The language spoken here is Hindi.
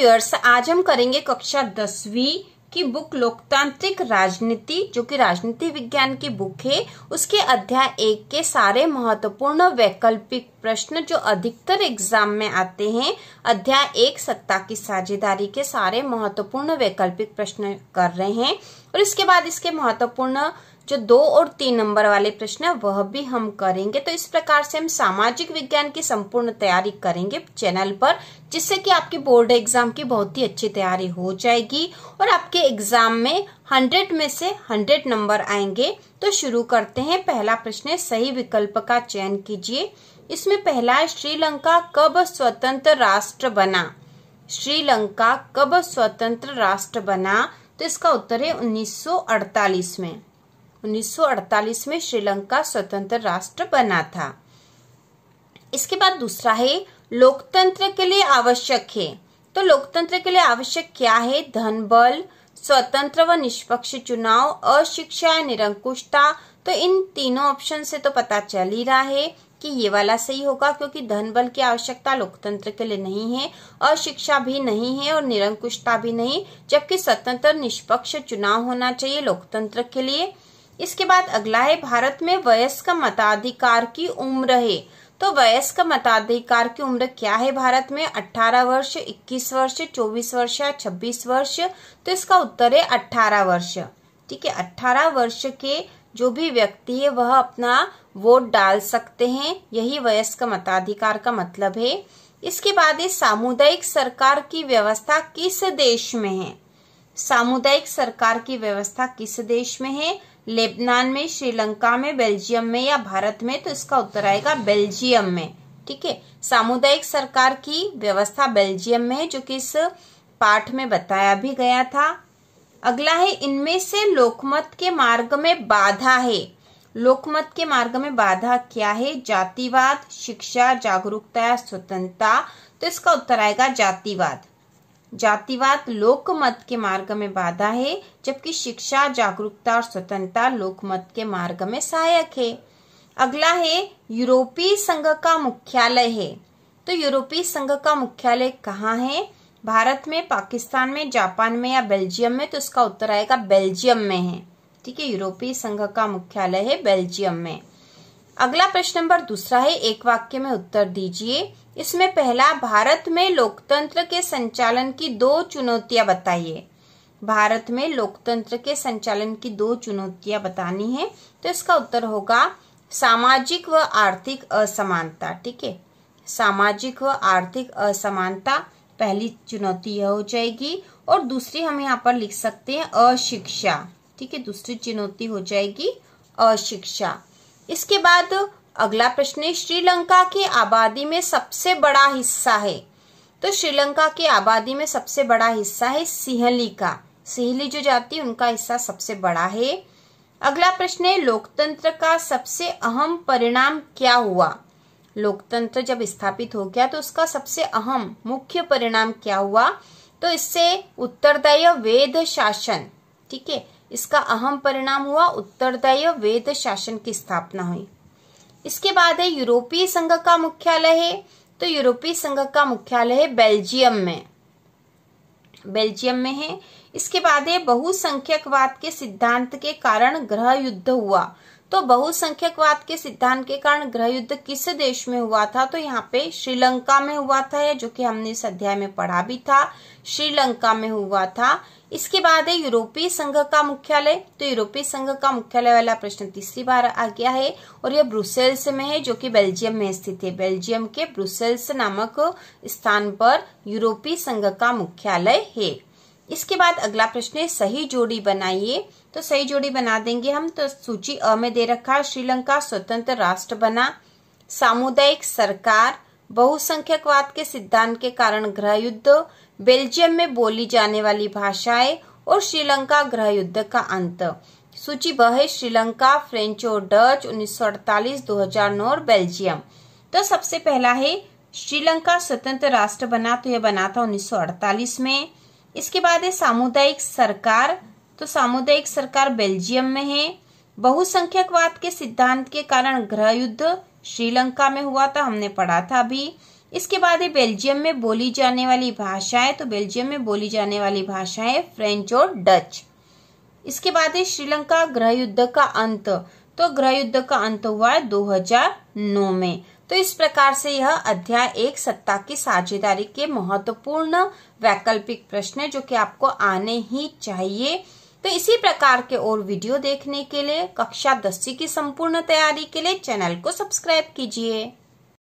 व्यूअर्स आज हम करेंगे कक्षा दसवीं की बुक लोकतांत्रिक राजनीति जो कि राजनीति विज्ञान की बुक है उसके अध्याय एक के सारे महत्वपूर्ण वैकल्पिक प्रश्न जो अधिकतर एग्जाम में आते हैं अध्याय एक सत्ता की साझेदारी के सारे महत्वपूर्ण वैकल्पिक प्रश्न कर रहे हैं और इसके बाद इसके महत्वपूर्ण जो दो और तीन नंबर वाले प्रश्न है वह भी हम करेंगे तो इस प्रकार से हम सामाजिक विज्ञान की संपूर्ण तैयारी करेंगे चैनल पर जिससे कि आपके बोर्ड एग्जाम की बहुत ही अच्छी तैयारी हो जाएगी और आपके एग्जाम में हंड्रेड में से हंड्रेड नंबर आएंगे तो शुरू करते हैं पहला प्रश्न है सही विकल्प का चयन कीजिए इसमें पहला श्रीलंका कब स्वतंत्र राष्ट्र बना श्रीलंका कब स्वतंत्र राष्ट्र बना तो इसका उत्तर है 1948 में 1948 में श्रीलंका स्वतंत्र राष्ट्र बना था इसके बाद दूसरा है लोकतंत्र के लिए आवश्यक है तो लोकतंत्र के लिए आवश्यक क्या है धन बल स्वतंत्र व निष्पक्ष चुनाव अशिक्षा निरंकुशता तो इन तीनों ऑप्शन से तो पता चल ही रहा है कि ये वाला सही होगा क्योंकि धन बल की आवश्यकता लोकतंत्र के लिए नहीं है और शिक्षा भी नहीं है और निरंकुशता भी नहीं जबकि स्वतंत्र निष्पक्ष चुनाव होना चाहिए लोकतंत्र के लिए इसके बाद अगला है भारत में वयस्क मताधिकार की उम्र है तो वयस्क मताधिकार की उम्र क्या है भारत में 18 वर्ष 21 वर्ष 24 वर्ष या 26 वर्ष तो इसका उत्तर है 18 वर्ष ठीक है 18 वर्ष के जो भी व्यक्ति है वह अपना वोट डाल सकते हैं यही वयस्क मताधिकार का मतलब है इसके बाद इस सामुदायिक सरकार की व्यवस्था किस देश में है सामुदायिक सरकार की व्यवस्था किस देश में है लेबनान में श्रीलंका में बेल्जियम में या भारत में तो इसका उत्तर आएगा बेल्जियम में ठीक है सामुदायिक सरकार की व्यवस्था बेल्जियम में है जो कि इस पाठ में बताया भी गया था अगला है इनमें से लोकमत के मार्ग में बाधा है लोकमत के मार्ग में बाधा क्या है जातिवाद शिक्षा जागरूकता या स्वतंत्रता तो इसका उत्तर आएगा जातिवाद जातिवाद लोकमत के मार्ग में बाधा है जबकि शिक्षा जागरूकता और स्वतंत्रता लोकमत के मार्ग में सहायक है अगला है यूरोपीय संघ का मुख्यालय है तो यूरोपीय संघ का मुख्यालय कहाँ है भारत में पाकिस्तान में जापान में या बेल्जियम में तो इसका उत्तर आएगा बेल्जियम में है ठीक है यूरोपीय संघ का मुख्यालय है बेल्जियम में अगला प्रश्न नंबर दूसरा है एक वाक्य में उत्तर दीजिए इसमें पहला भारत में लोकतंत्र के संचालन की दो चुनौतियां बताइए भारत में लोकतंत्र के संचालन की दो चुनौतियां बतानी है तो इसका उत्तर होगा सामाजिक व आर्थिक असमानता ठीक है सामाजिक व आर्थिक असमानता पहली चुनौती यह हो जाएगी और दूसरी हम यहाँ पर लिख सकते हैं अशिक्षा ठीक है दूसरी चुनौती हो जाएगी अशिक्षा इसके बाद अगला प्रश्न है श्रीलंका की आबादी में सबसे बड़ा हिस्सा है तो श्रीलंका की आबादी में सबसे बड़ा हिस्सा है सिहली का सिहली जो जाति है उनका हिस्सा सबसे बड़ा है अगला प्रश्न है लोकतंत्र का सबसे अहम परिणाम क्या हुआ लोकतंत्र जब स्थापित हो गया तो उसका सबसे अहम मुख्य परिणाम क्या हुआ तो इससे उत्तरदायी वेद शासन ठीक है इसका अहम परिणाम हुआ उत्तरदायी वेद शासन की स्थापना हुई इसके बाद है यूरोपीय संघ का मुख्यालय है तो यूरोपीय संघ का मुख्यालय है बेल्जियम में बेल्जियम में है इसके बाद है बहुसंख्यकवाद के सिद्धांत के कारण ग्रह युद्ध हुआ तो बहुसंख्यकवाद के सिद्धांत के कारण गृह युद्ध किस देश में हुआ था तो यहाँ पे श्रीलंका में हुआ था जो कि हमने इस अध्याय में पढ़ा भी था श्रीलंका में हुआ था इसके बाद है यूरोपीय संघ का मुख्यालय तो यूरोपीय संघ का मुख्यालय वाला प्रश्न तीसरी बार आ गया है और यह ब्रुसेल्स में है जो कि बेल्जियम में स्थित है बेल्जियम के ब्रुसेल्स नामक स्थान पर यूरोपीय संघ का मुख्यालय है इसके बाद अगला प्रश्न है सही जोड़ी बनाइए तो सही जोड़ी बना देंगे हम तो सूची अ में दे रखा है श्रीलंका स्वतंत्र राष्ट्र बना सामुदायिक सरकार बहुसंख्यकवाद के सिद्धांत के कारण ग्रह युद्ध बेल्जियम में बोली जाने वाली भाषाएं और श्रीलंका ग्रह युद्ध का अंत सूची ब है श्रीलंका फ्रेंच और डच हजार नौ और बेल्जियम तो सबसे पहला है श्रीलंका स्वतंत्र राष्ट्र बना तो यह बना था अड़तालीस में इसके बाद है सामुदायिक सरकार तो सामुदायिक सरकार बेल्जियम में है बहुसंख्यकवाद के सिद्धांत के कारण ग्रह युद्ध श्रीलंका में हुआ था हमने पढ़ा था अभी इसके बाद है बेल्जियम में बोली जाने वाली भाषाएं तो बेल्जियम में बोली जाने वाली भाषाएं फ्रेंच और डच इसके बाद है श्रीलंका ग्रह युद्ध का अंत तो ग्रह युद्ध का अंत हुआ है 2009 में तो इस प्रकार से यह अध्याय एक सत्ता की साझेदारी के महत्वपूर्ण वैकल्पिक प्रश्न जो कि आपको आने ही चाहिए तो इसी प्रकार के और वीडियो देखने के लिए कक्षा दसवीं की संपूर्ण तैयारी के लिए चैनल को सब्सक्राइब कीजिए